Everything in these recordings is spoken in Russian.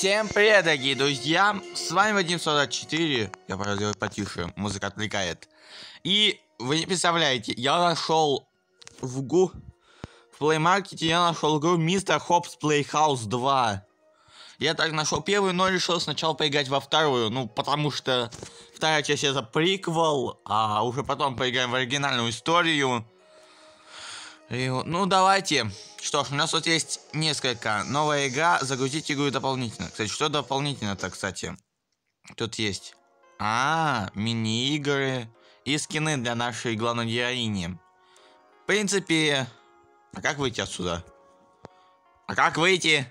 Всем привет, дорогие друзья! С вами 144. Я пора сделать потише, музыка отвлекает. И вы не представляете, я нашел в ГУ... В Плеймаркете я нашел игру Мистер Хопс Playhouse 2. Я так нашел первую, но решил сначала поиграть во вторую. Ну, потому что вторая часть это приквел, а уже потом поиграем в оригинальную историю. И, ну, давайте. Что ж, у нас вот есть несколько. Новая игра, загрузить игру дополнительно. Кстати, что дополнительно-то, кстати? Тут есть. А, мини-игры и скины для нашей главной героини. В принципе... А как выйти отсюда? А как выйти?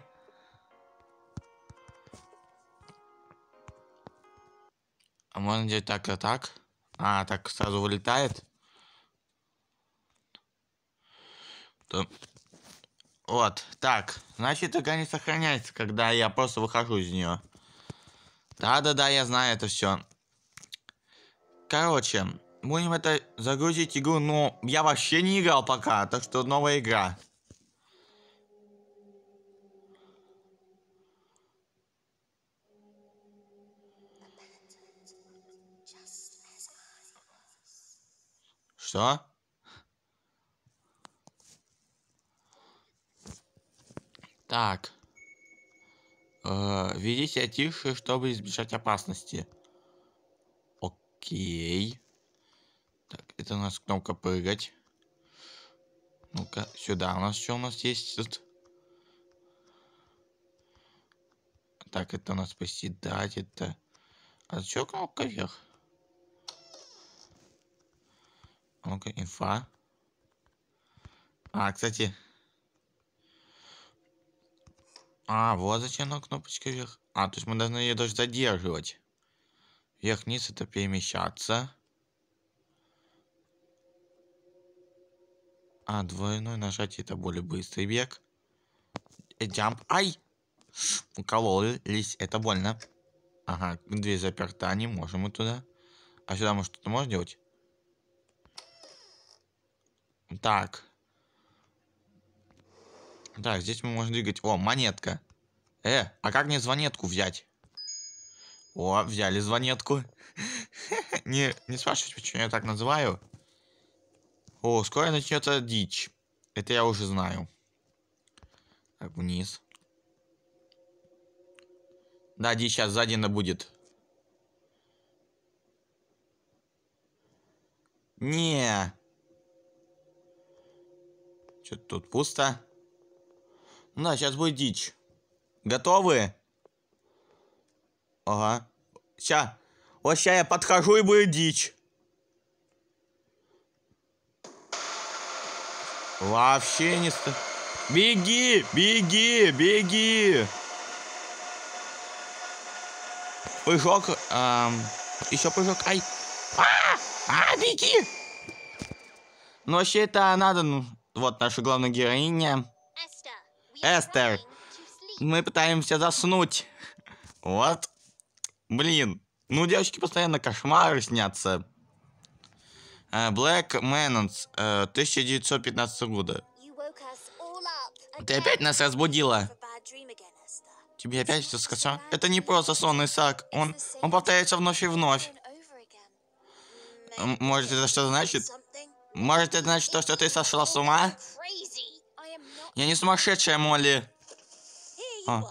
А можно делать так то так? А, так сразу вылетает? Там... Вот, так. Значит, игра не сохраняется, когда я просто выхожу из нее. Да-да-да, я знаю это все. Короче, будем это загрузить игру, но я вообще не играл пока, так что новая игра. Что? Так. Э, себя тише, чтобы избежать опасности. Окей. Так, это у нас кнопка прыгать. Ну-ка, сюда у нас что у нас есть тут? Так, это у нас поседать, это... А что кнопка вверх? А ну-ка, инфа. А, кстати, а, вот зачем она кнопочка вверх. А, то есть мы должны ее даже задерживать. Вверх-вниз это перемещаться. А, двойное нажатие это более быстрый бег. Джамп. Э, Ай! Укололись, это больно. Ага, две заперта, не можем мы туда. А сюда мы что-то можем делать? Так. Так, здесь мы можем двигать. О, монетка. Э, а как мне звонетку взять? О, взяли звонетку. не, не спрашивайте, почему я так называю. О, скоро начнется дичь. Это я уже знаю. Так, вниз. Да, дичь сейчас сзади будет. Не. Что-то тут пусто. На, сейчас будет дичь. Готовы? Ага. Сейчас, Вот сейчас я подхожу и будет дичь. Вообще не... Ст... Беги, беги, беги. Прыжок. Эм, еще прыжок. Ай. А, а, беги. Ну вообще это надо... Ну, вот наша главная героиня. Эстер, мы пытаемся заснуть. Вот. Блин. Ну, девочки постоянно кошмары снятся. Э, Блэк Мэнонс, 1915 э, года. Ты опять нас разбудила. Тебе опять все сказал? Это не просто сон, Исаак. Он, он повторяется вновь и вновь. Может, это что значит? Может, это значит то, что ты сошла с ума? Я не сумасшедшая, Молли. А.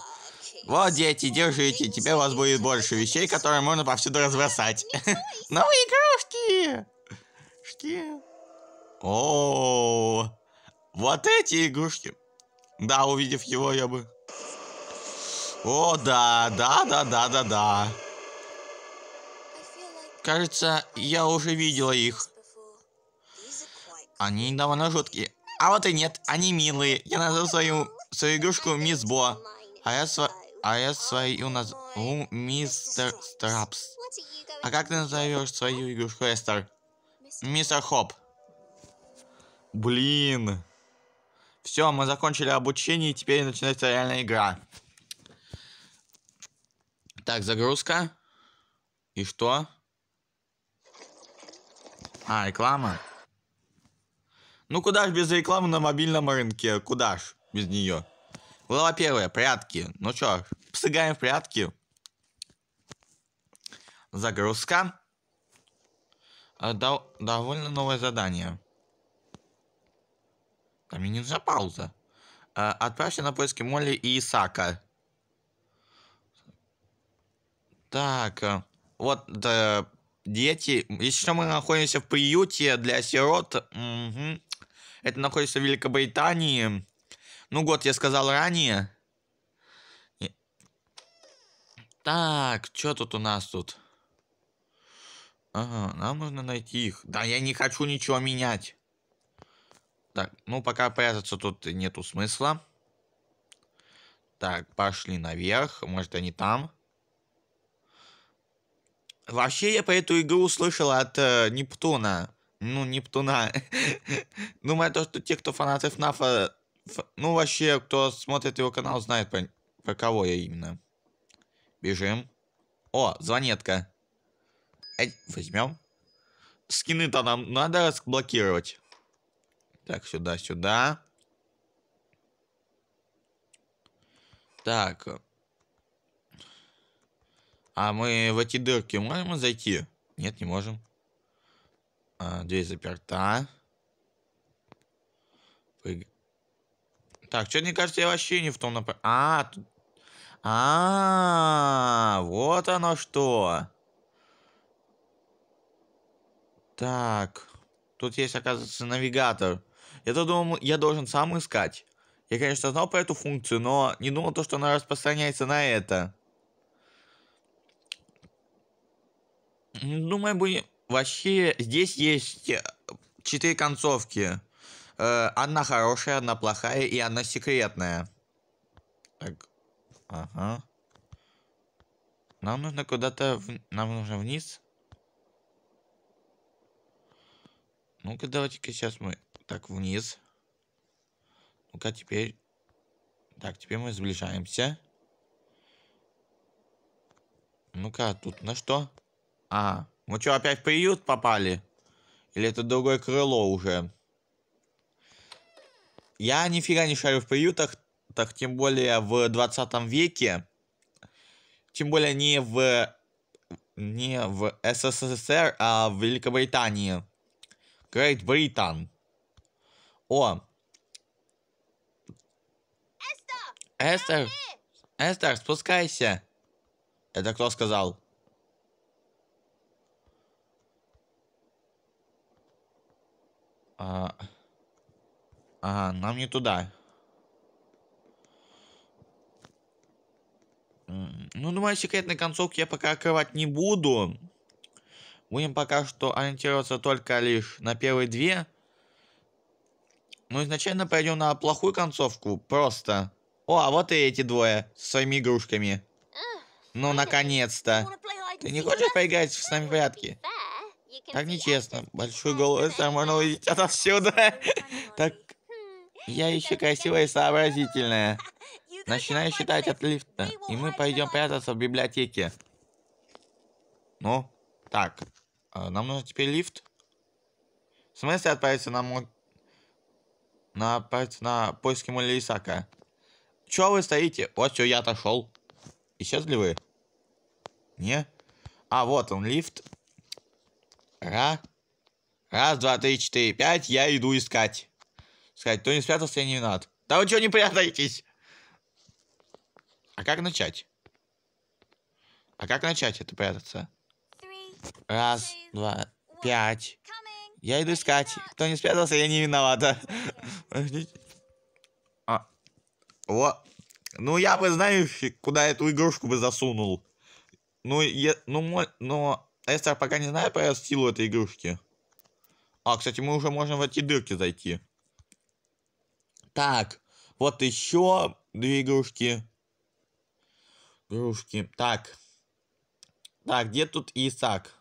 Вот, дети, держите. Теперь у вас будет больше вещей, которые можно повсюду разбросать. Новые ну, игрушки! Шки. О, вот эти игрушки. Да, увидев его, я бы... О, да, да, да, да, да, да. Кажется, я уже видела их. Они довольно жуткие. А вот и нет, они милые. Я назвал свою, свою игрушку Мисс Бо. А я, св а я свою назову Мистер Страпс. А как ты назовешь свою игрушку, Эстер? Мистер Хоп. Блин. Все, мы закончили обучение, и теперь начинается реальная игра. Так, загрузка. И что? А, реклама. Ну куда ж без рекламы на мобильном рынке? Куда ж без нее? Глава первая. Прятки. Ну что, сыграем в прятки. Загрузка. А, До довольно новое задание. Там и нельзя пауза. А, отправься на поиски Молли и Исака. Так, а, вот да, дети. что, мы находимся в приюте для сирот. Угу. Это находится в Великобритании. Ну, год я сказал ранее. Так, что тут у нас тут? Ага, нам нужно найти их. Да, я не хочу ничего менять. Так, ну пока прятаться тут нету смысла. Так, пошли наверх. Может, они там? Вообще, я по эту игру слышал от э, Нептуна ну, Нептуна. Думаю, ну, то, что те, кто фанаты ФНАФа, ну, вообще, кто смотрит его канал, знает, про, про кого я именно. Бежим. О, звонетка. Эй, возьмем. Скины-то нам надо разблокировать. Так, сюда, сюда. Так. А мы в эти дырки можем зайти? Нет, не можем. А, дверь заперта. Прыг... Так, что мне кажется, я вообще не в том направлении. А, тут... а, -а, а, вот оно что. Так, тут есть, оказывается, навигатор. Я-то думал, я должен сам искать. Я, конечно, знал про эту функцию, но не думал то, что она распространяется на это. Думаю, будем... Вообще, здесь есть э, четыре концовки. Э, одна хорошая, одна плохая и одна секретная. Так, ага. Нам нужно куда-то... В... Нам нужно вниз. Ну-ка, давайте-ка сейчас мы... Так, вниз. Ну-ка, теперь... Так, теперь мы сближаемся. Ну-ка, а тут на что? А, мы ну что, опять в приют попали? Или это другое крыло уже? Я нифига не шарю в приютах, так тем более в 20 веке. Тем более не в... Не в СССР, а в Великобритании. Great Britain. О. Эстер! Эстер, спускайся. Это кто сказал? А... а нам не туда. Ну, думаю, секретной концовки я пока открывать не буду. Будем пока что ориентироваться только лишь на первые две. Но ну, изначально пойдем на плохую концовку, просто. О, а вот и эти двое, с своими игрушками. Ну, наконец-то. Ты не хочешь поиграть в с нами в прятки? Так нечестно. Большой голос можно увидеть отовсюда. Так, хм. я еще красивая и сообразительная. Начинаю считать от лифта, и мы пойдем прятаться в библиотеке. Ну, так, а, нам нужен теперь лифт. В смысле отправиться на мой... На, отправиться на поиски Мулисака? Чё вы стоите? Вот все, я отошел. Исчезли вы? Не? А, вот он, лифт. Ра. Раз, два, три, четыре, пять. Я иду искать. Сказать, кто не спрятался, я не виноват. Да вы что, не прятайтесь? А как начать? А как начать это прятаться? Раз, два, пять. Я иду искать. Кто не спрятался, я не виновата. А. О. Ну, я бы, знаю, куда эту игрушку бы засунул. Ну, я, ну, мой, но Тестер а пока не знает про силу этой игрушки. А, кстати, мы уже можем в эти дырки зайти. Так, вот еще две игрушки. Игрушки. Так. Так, где тут Исаак?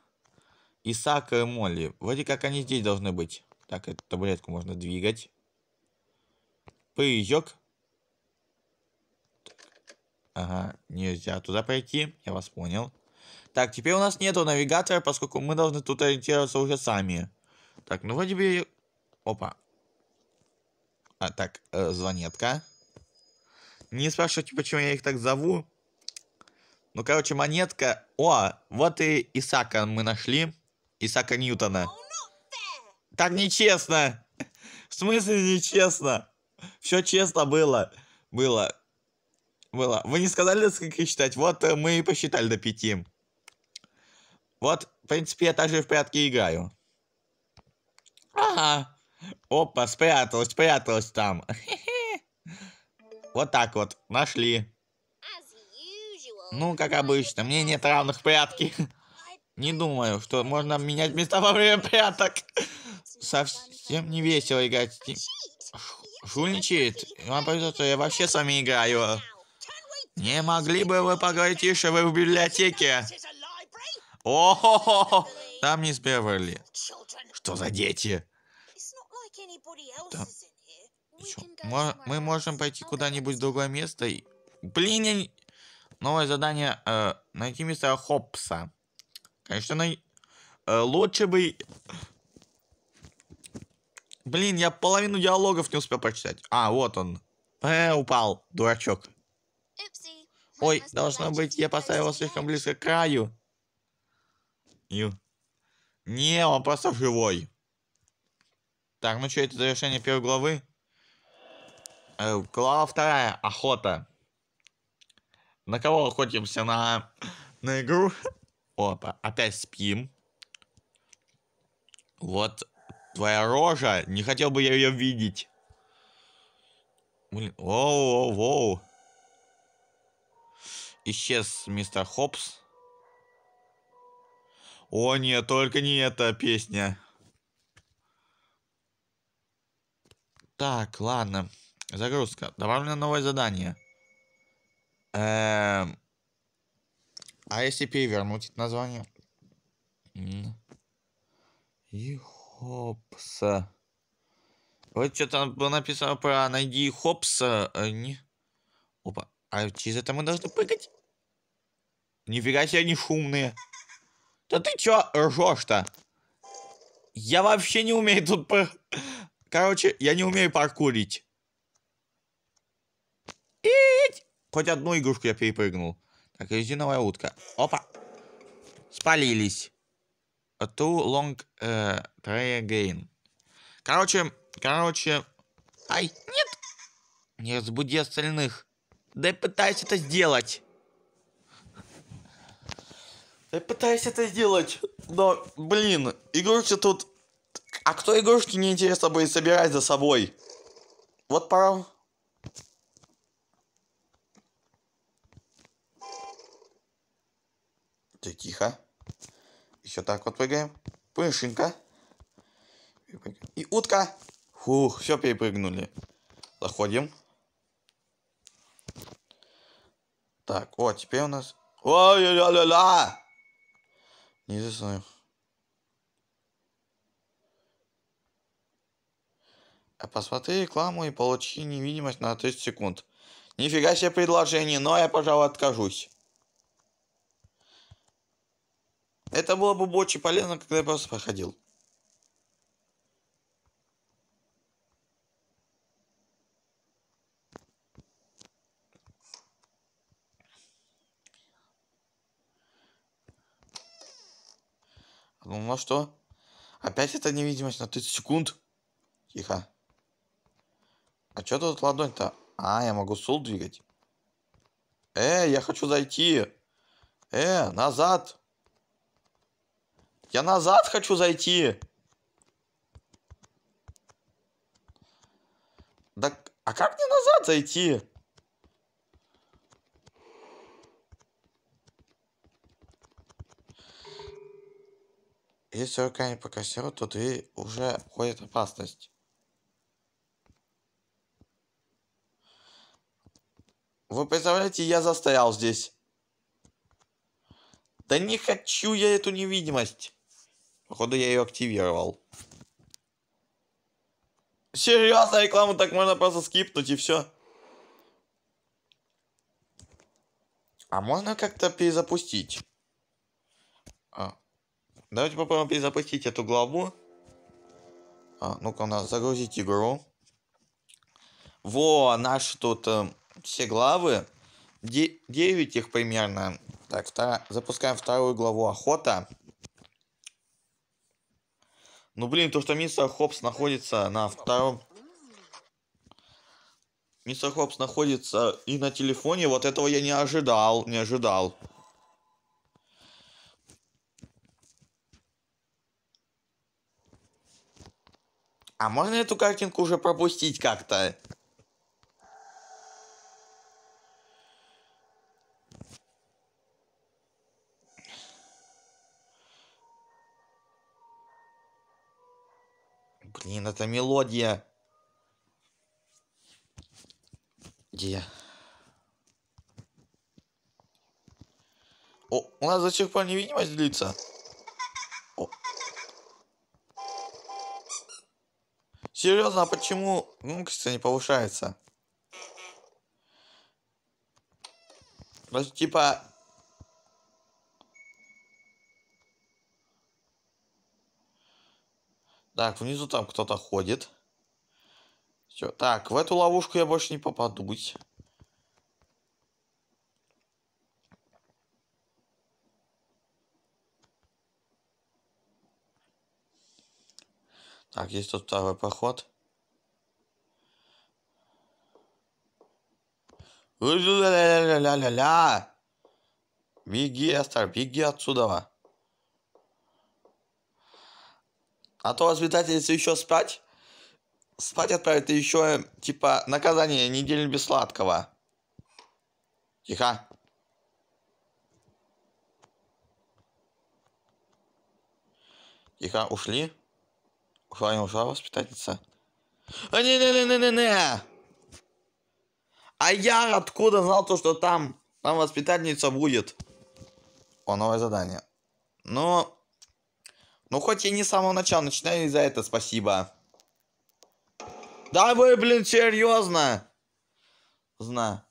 Исаак и Молли. Вроде как они здесь должны быть. Так, эту таблетку можно двигать. Поезжок. Ага, нельзя туда пройти, я вас понял. Так, теперь у нас нету навигатора, поскольку мы должны тут ориентироваться уже сами. Так, ну вроде бы... Опа. А, так, э, звонетка. Не спрашивайте, почему я их так зову. Ну, короче, монетка. О, вот и Исака мы нашли. Исака Ньютона. Oh, так нечестно. В смысле нечестно? Все честно было. Было. Было. Вы не сказали, сколько считать? Вот э, мы и посчитали до пяти. Вот, в принципе, я также в прятки играю. Ага. Опа, спряталась, спряталась там. Вот так вот, нашли. Ну, как обычно, мне нет равных прятки. Не думаю, что можно менять места во время пряток. Совсем не весело играть. Жульничает. Вам повезло, что я вообще с вами играю. Не могли бы вы поговорить тише, вы в библиотеке. О, там не Беверли. Что за дети? Там... Мы можем пойти куда-нибудь в другое место Блин, я... Новое задание. Э, найти мистера Хопса. Конечно, най... э, лучше бы... Блин, я половину диалогов не успел прочитать. А, вот он. Э, упал, дурачок. Ой, должно быть, я поставил его слишком близко к краю. И... Не, он просто живой. Так, ну что, это завершение первой главы? Э, глава вторая. Охота. На кого охотимся? На, на игру? Опа, опять спим. Вот твоя рожа. Не хотел бы я ее видеть. Блин, воу-воу-воу. Исчез мистер Хопс. О нет, только не эта песня. Так, ладно. Загрузка. Добавлено новое задание. Эм... А если перевернуть название? И Хопса. Вот что-то было написано про найди Хопса. Э, а не... Опа. А через это мы должны прыгать? Нифига себе, они шумные. Да ты чё ржёшь-то? Я вообще не умею тут... Пар... Короче, я не умею паркурить. Ить! Хоть одну игрушку я перепрыгнул. Так, резиновая утка. Опа! Спалились. too а long uh, try again. Короче, короче... Ай, нет! Не разбуди остальных. Дай пытаюсь это сделать. Я пытаюсь это сделать, но, блин, игрушки тут... А кто игрушки неинтересно будет собирать за собой? Вот пора... Ты тихо. Еще так вот прыгаем. Пышинка. И утка. Фух, все перепрыгнули. Заходим. Так, вот, теперь у нас... ой ой ой ой ой не знаю. А посмотри рекламу и получи невидимость на 30 секунд. Нифига себе предложение, но я, пожалуй, откажусь. Это было бы очень полезно, когда я просто проходил. Ну, а что? Опять эта невидимость на 30 секунд? Тихо. А что тут ладонь-то? А, я могу стул двигать. Э, я хочу зайти. Э, назад. Я назад хочу зайти. Так, а как мне назад зайти? Если рука не покраснела, то ты уже уходит опасность. Вы представляете, я застоял здесь. Да не хочу я эту невидимость. Походу, я ее активировал. Серьезно, рекламу так можно просто скипнуть и все. А можно как-то перезапустить? А. Давайте попробуем перезапустить эту главу. А, ну-ка у нас загрузить игру. Во, наши тут э, все главы. Де 9 их примерно. Так, втор... запускаем вторую главу охота. Ну блин, то, что мистер Хопс находится на втором... Мистер Хопс находится и на телефоне, вот этого я не ожидал, не ожидал. А можно эту картинку уже пропустить как-то? Блин, это мелодия. Где я? О, у нас до сих пор невидимость длится. Серьезно, а почему громкость не повышается? типа... Так, внизу там кто-то ходит. Все, так, в эту ловушку я больше не попадусь. Так, есть тут второй проход. Ля-ля-ля-ля-ля-ля! Беги, Эстер, беги отсюда. А то воспитатель, еще спать, спать отправит, и еще, типа, наказание недели без сладкого. Тихо. Тихо, ушли. К вами ушла воспитательница? А не-не-не-не-не-не! А я откуда знал то, что там, там воспитательница будет? О, новое задание. Но... Ну, ну, хоть я не с самого начала начинаю, и за это спасибо. Да вы, блин, серьезно? Знаю.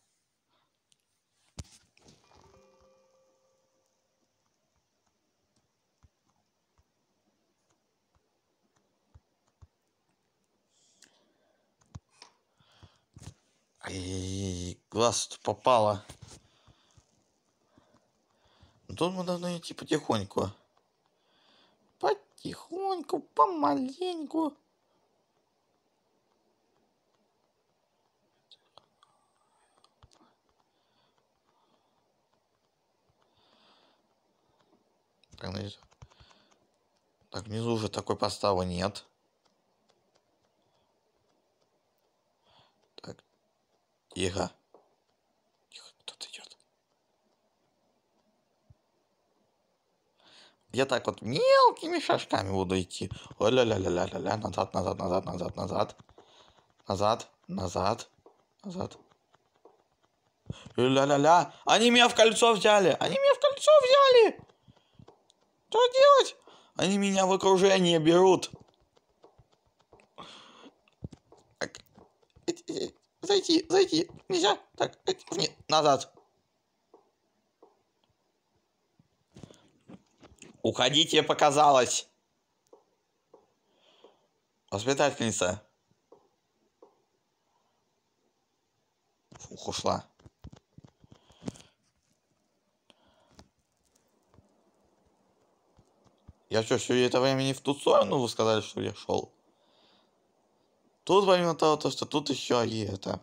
И яй глаз попало. Но ну, тут мы должны идти потихоньку. Потихоньку, помаленьку. Так, внизу уже такой поставы нет. Ига, Тихо, кто идет. Я так вот мелкими шажками буду идти. Ля-ля-ля-ля-ля-ля. Назад, назад, назад, назад, назад. Назад, назад, назад. Ля-ля-ля. Они меня в кольцо взяли. Они меня в кольцо взяли. Что делать? Они меня в окружение берут. Э, э, Зайти, зайти. Нельзя. Так, вне, назад. Уходите, показалось. Воспитательница. Фух, ушла. Я что, все это время не в ту сторону вы сказали, что я шел? Тут помимо того, то, что тут еще и это.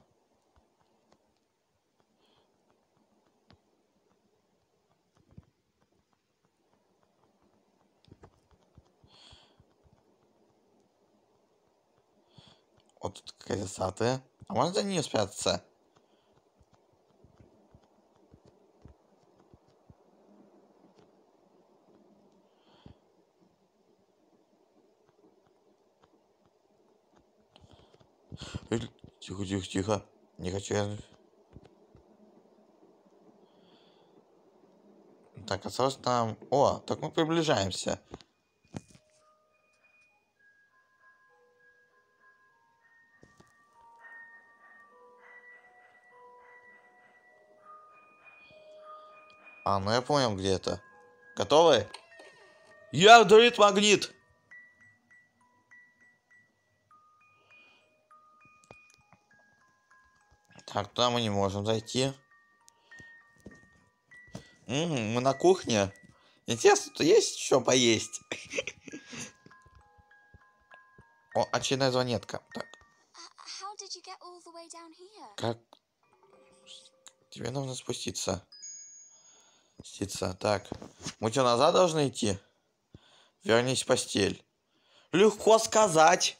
Вот тут красоты. А можно за нее спрятаться? тихо, тихо. Не хочу я. Так, осталось там. О, так мы приближаемся. А, ну я понял где это. Готовы? Я дарит магнит! Так, туда мы не можем зайти. М -м, мы на кухне. Интересно, тут есть что поесть? О, очередная звонетка. Так. Как? Тебе нужно спуститься. Спуститься. Так. Мы что, назад должны идти? Вернись в постель. Легко сказать.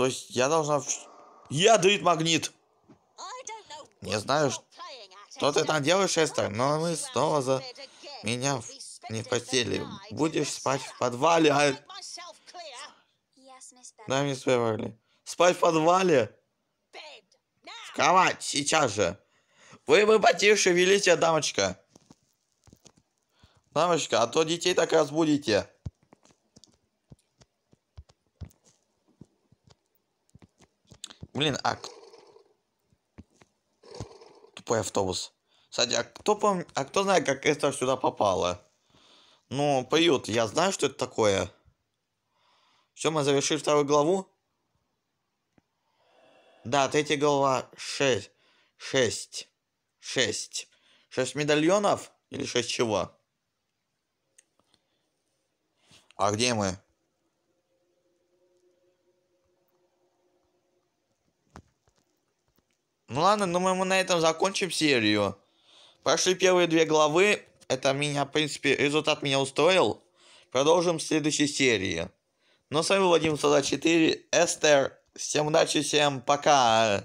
То есть я должна... Я дает магнит! Не знаю, что ты там делаешь, Эстер, но мы снова за меня не в постели. Будешь спать в подвале, а... Да, мисс Беверли. Спать в подвале? В кровать, сейчас же. Вы бы потише велите, дамочка. Дамочка, а то детей так разбудите. Блин, а... Тупой автобус. Кстати, а кто, пом... а кто знает, как это сюда попало? Ну, поют, я знаю, что это такое. Все, мы завершили вторую главу. Да, третья глава шесть шесть шесть шесть медальонов? Или шесть чего? А где мы? Ну ладно, думаю, мы на этом закончим серию. Прошли первые две главы. Это меня, в принципе, результат меня устроил. Продолжим в следующей серии. Ну, с вами Владимир Сада 4, Эстер. Всем удачи, всем пока.